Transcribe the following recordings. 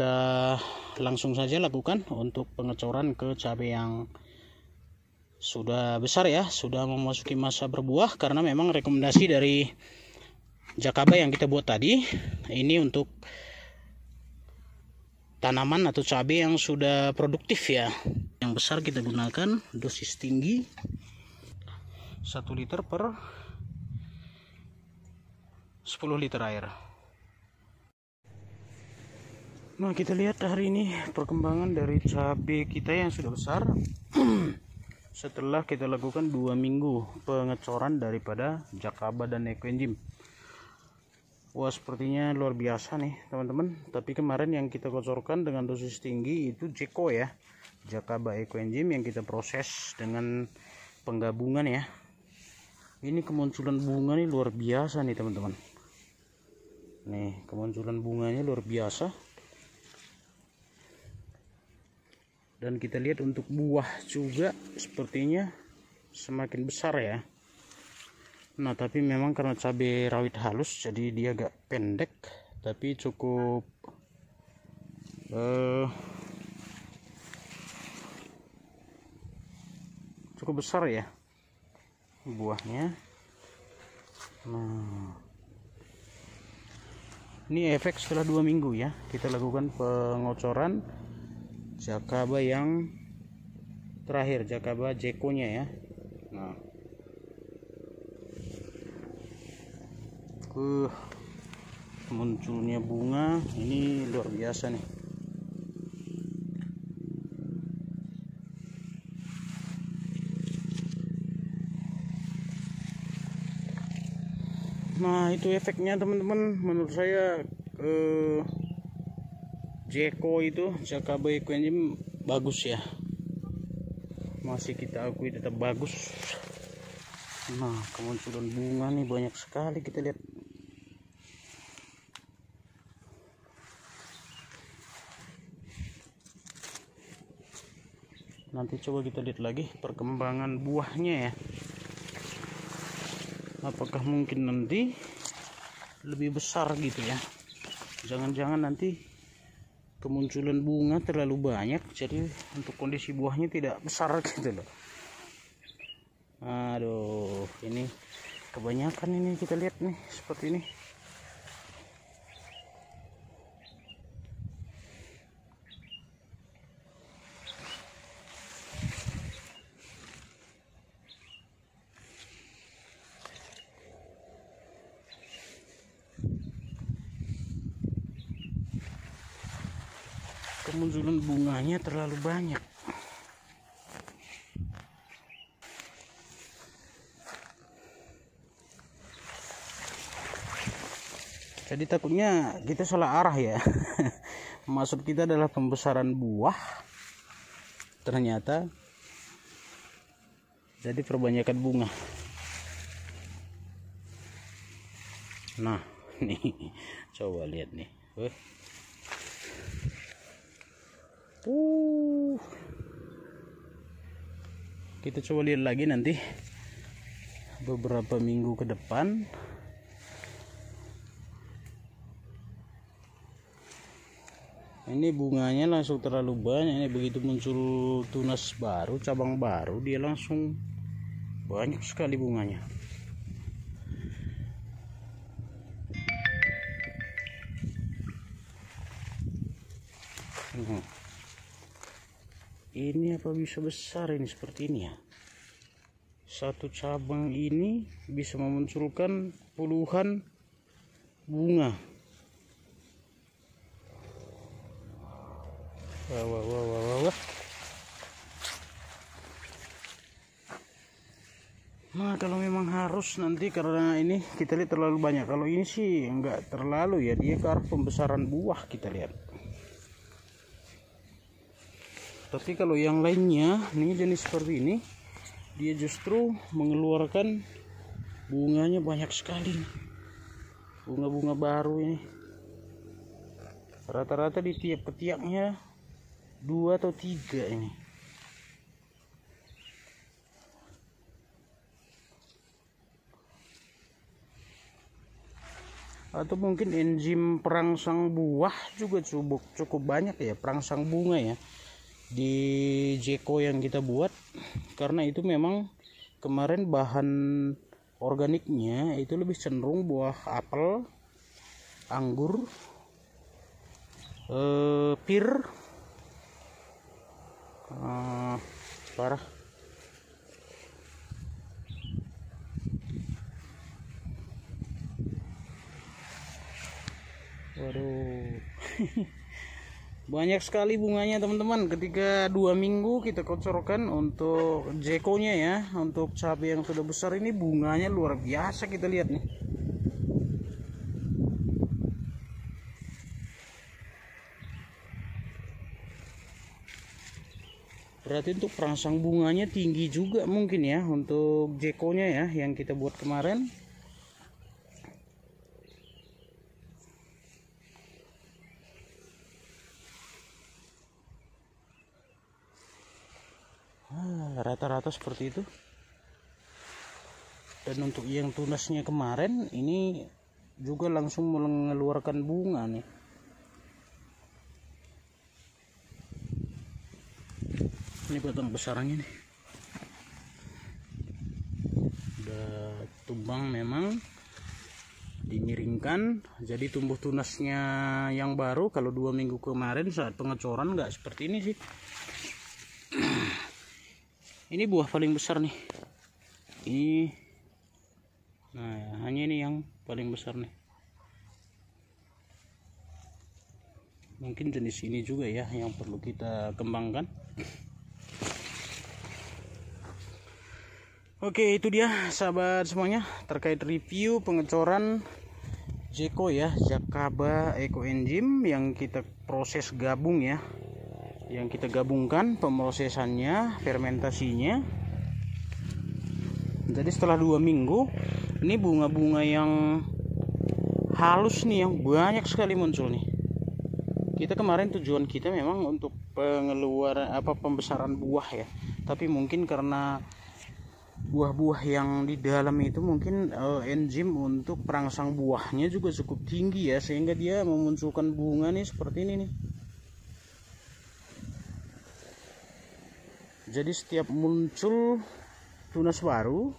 kita langsung saja lakukan untuk pengecoran ke cabai yang sudah besar ya sudah memasuki masa berbuah karena memang rekomendasi dari jakaba yang kita buat tadi ini untuk tanaman atau cabai yang sudah produktif ya yang besar kita gunakan dosis tinggi 1 liter per 10 liter air Nah kita lihat hari ini perkembangan dari cabai kita yang sudah besar setelah kita lakukan dua minggu pengecoran daripada Jakaba dan ekwenjim Wah sepertinya luar biasa nih teman-teman. Tapi kemarin yang kita kocorkan dengan dosis tinggi itu Jeko ya, Jakaba ekwenjim yang kita proses dengan penggabungan ya. Ini kemunculan bunga nih luar biasa nih teman-teman. Nih kemunculan bunganya luar biasa dan kita lihat untuk buah juga sepertinya semakin besar ya nah tapi memang karena cabai rawit halus jadi dia agak pendek tapi cukup uh, cukup besar ya buahnya nah ini efek setelah dua minggu ya kita lakukan pengocoran Jakaba yang terakhir Jakaba Jeko ya nah uh, munculnya bunga ini luar biasa nih nah itu efeknya teman-teman menurut saya eh, Jeko itu CKB Quenjim bagus ya masih kita akui tetap bagus nah kemunculan bunga nih banyak sekali kita lihat nanti coba kita lihat lagi perkembangan buahnya ya apakah mungkin nanti lebih besar gitu ya jangan-jangan nanti kemunculan bunga terlalu banyak jadi untuk kondisi buahnya tidak besar gitu loh aduh ini kebanyakan ini kita lihat nih seperti ini terlalu banyak. Jadi takutnya kita salah arah ya. Maksud kita adalah pembesaran buah. Ternyata jadi perbanyakan bunga. Nah, nih coba lihat nih. Uh uh kita coba lihat lagi nanti beberapa minggu ke depan ini bunganya langsung terlalu banyak ini begitu muncul tunas baru cabang baru dia langsung banyak sekali bunganya mm-hmm ini apa bisa besar ini seperti ini ya satu cabang ini bisa memunculkan puluhan bunga wah wah wah wah wah, wah. Nah kalau memang harus nanti karena ini kita lihat terlalu banyak Kalau ini sih enggak terlalu ya Dia ke arah pembesaran buah kita lihat tapi kalau yang lainnya ini jenis seperti ini dia justru mengeluarkan bunganya banyak sekali bunga-bunga baru ini rata-rata di tiap petiaknya dua atau tiga ini atau mungkin enzim perangsang buah juga cukup cukup banyak ya perangsang bunga ya di Jeko yang kita buat karena itu memang kemarin bahan organiknya itu lebih cenderung buah apel, anggur, eh, pir, eh, parah. Waduh. banyak sekali bunganya teman-teman ketika dua minggu kita kocorkan untuk jekonya ya untuk cabai yang sudah besar ini bunganya luar biasa kita lihat nih berarti untuk perangsang bunganya tinggi juga mungkin ya untuk jekonya ya yang kita buat kemarin rata-rata seperti itu dan untuk yang tunasnya kemarin ini juga langsung mengeluarkan bunga nih ini batang besarnya nih udah tumbang memang dimiringkan jadi tumbuh tunasnya yang baru kalau dua minggu kemarin saat pengecoran nggak seperti ini sih ini buah paling besar nih ini nah ya, hanya ini yang paling besar nih mungkin jenis ini juga ya yang perlu kita kembangkan Oke itu dia sahabat semuanya terkait review pengecoran Jeko ya Jakaba Eco Enzyme yang kita proses gabung ya yang kita gabungkan pemrosesannya fermentasinya jadi setelah dua minggu ini bunga-bunga yang halus nih yang banyak sekali muncul nih kita kemarin tujuan kita memang untuk pengeluaran apa pembesaran buah ya tapi mungkin karena buah-buah yang di dalam itu mungkin uh, enzim untuk perangsang buahnya juga cukup tinggi ya sehingga dia memunculkan bunga nih seperti ini nih jadi setiap muncul tunas baru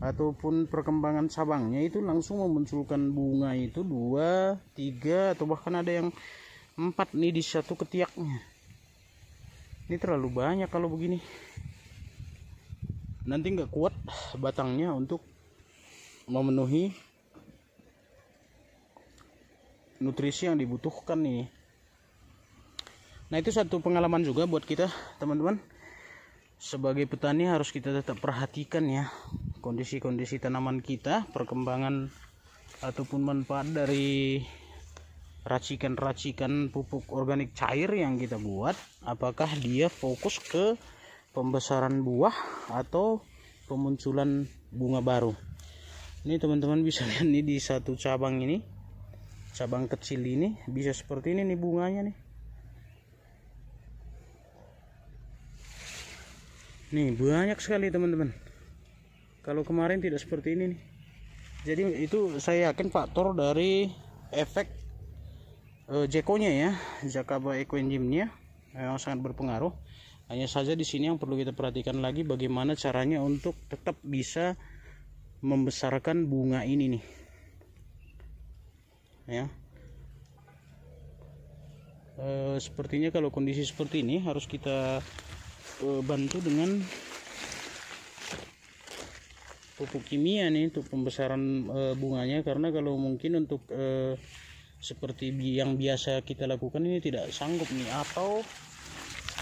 ataupun perkembangan cabangnya itu langsung memunculkan bunga itu dua tiga atau bahkan ada yang empat nih di satu ketiaknya ini terlalu banyak kalau begini nanti nggak kuat batangnya untuk memenuhi nutrisi yang dibutuhkan nih nah itu satu pengalaman juga buat kita teman-teman sebagai petani harus kita tetap perhatikan ya kondisi-kondisi tanaman kita, perkembangan ataupun manfaat dari racikan-racikan pupuk organik cair yang kita buat, apakah dia fokus ke pembesaran buah atau pemunculan bunga baru. Ini teman-teman bisa lihat nih di satu cabang ini, cabang kecil ini bisa seperti ini nih bunganya nih. nih banyak sekali teman-teman kalau kemarin tidak seperti ini nih jadi itu saya yakin faktor dari efek uh, jekonya ya Jakaba Eco Engine-nya memang sangat berpengaruh hanya saja di sini yang perlu kita perhatikan lagi bagaimana caranya untuk tetap bisa membesarkan bunga ini nih. Ya. E, sepertinya kalau kondisi seperti ini harus kita Eh, bantu dengan pupuk kimia nih untuk pembesaran eh, bunganya karena kalau mungkin untuk eh, seperti yang biasa kita lakukan ini tidak sanggup nih atau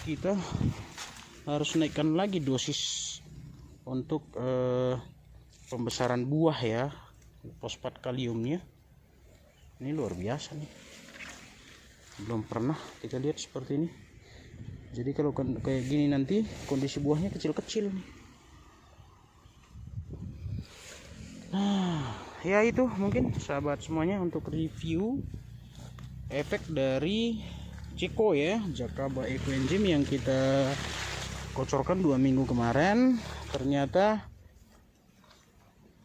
kita harus naikkan lagi dosis untuk pembesaran buah ya fosfat kaliumnya ini luar biasa nih belum pernah kita lihat seperti ini jadi kalau kan kayak gini nanti kondisi buahnya kecil-kecil nah ya itu mungkin sahabat semuanya untuk review efek dari Ciko ya Jakaba Eco Enzyme yang kita kocorkan dua minggu kemarin ternyata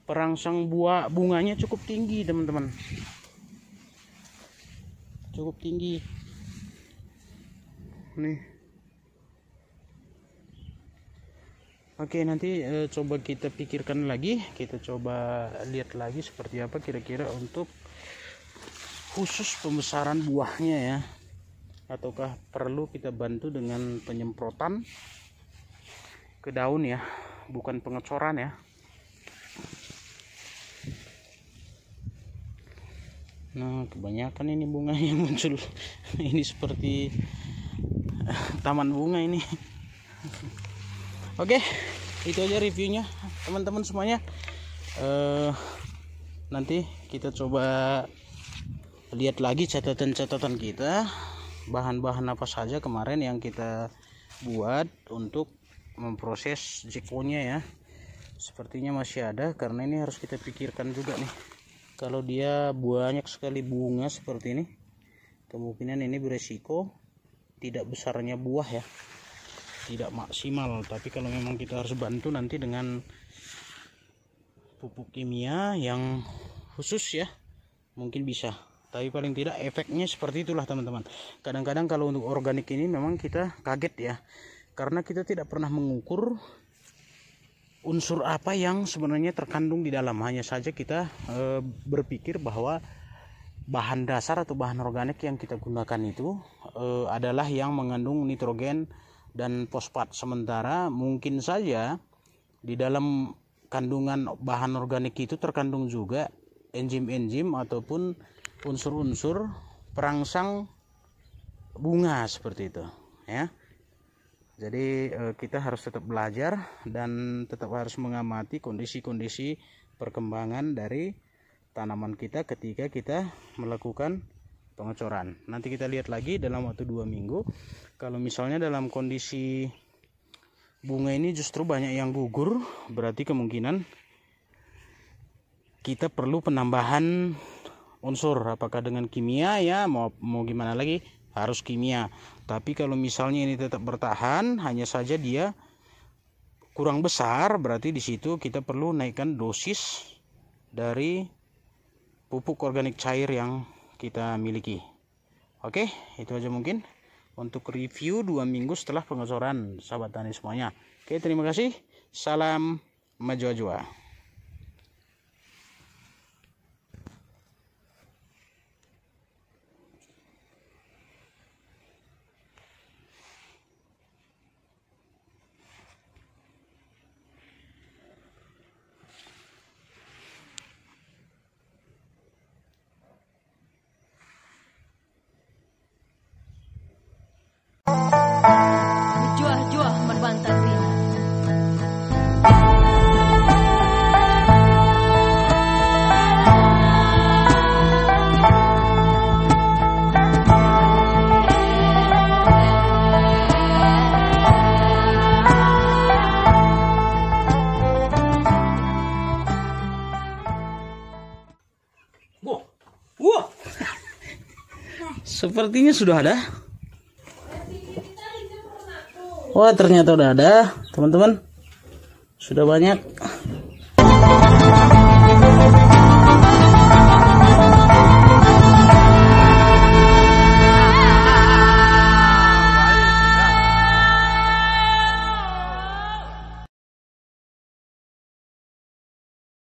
perangsang buah bunganya cukup tinggi teman-teman cukup tinggi nih Oke, nanti e, coba kita pikirkan lagi, kita coba lihat lagi seperti apa kira-kira untuk khusus pembesaran buahnya ya. Ataukah perlu kita bantu dengan penyemprotan ke daun ya, bukan pengecoran ya. Nah, kebanyakan ini bunga yang muncul. ini seperti taman bunga ini oke itu aja reviewnya teman-teman semuanya uh, nanti kita coba lihat lagi catatan-catatan kita bahan-bahan apa saja kemarin yang kita buat untuk memproses jekonya ya sepertinya masih ada karena ini harus kita pikirkan juga nih kalau dia banyak sekali bunga seperti ini kemungkinan ini beresiko tidak besarnya buah ya tidak maksimal tapi kalau memang kita harus bantu nanti dengan pupuk kimia yang khusus ya mungkin bisa tapi paling tidak efeknya seperti itulah teman-teman kadang-kadang kalau untuk organik ini memang kita kaget ya karena kita tidak pernah mengukur unsur apa yang sebenarnya terkandung di dalam hanya saja kita e, berpikir bahwa bahan dasar atau bahan organik yang kita gunakan itu e, adalah yang mengandung nitrogen dan fosfat. Sementara mungkin saja di dalam kandungan bahan organik itu terkandung juga enzim-enzim ataupun unsur-unsur perangsang bunga seperti itu ya. Jadi eh, kita harus tetap belajar dan tetap harus mengamati kondisi-kondisi perkembangan dari tanaman kita ketika kita melakukan pengecoran. Nanti kita lihat lagi dalam waktu dua minggu. Kalau misalnya dalam kondisi bunga ini justru banyak yang gugur, berarti kemungkinan kita perlu penambahan unsur. Apakah dengan kimia ya, mau mau gimana lagi? Harus kimia. Tapi kalau misalnya ini tetap bertahan, hanya saja dia kurang besar, berarti di situ kita perlu naikkan dosis dari pupuk organik cair yang kita miliki oke itu aja mungkin untuk review dua minggu setelah pengosoran sahabat tani semuanya oke terima kasih salam maju jua Sepertinya sudah ada. Wah, ternyata udah ada, teman-teman. Sudah banyak.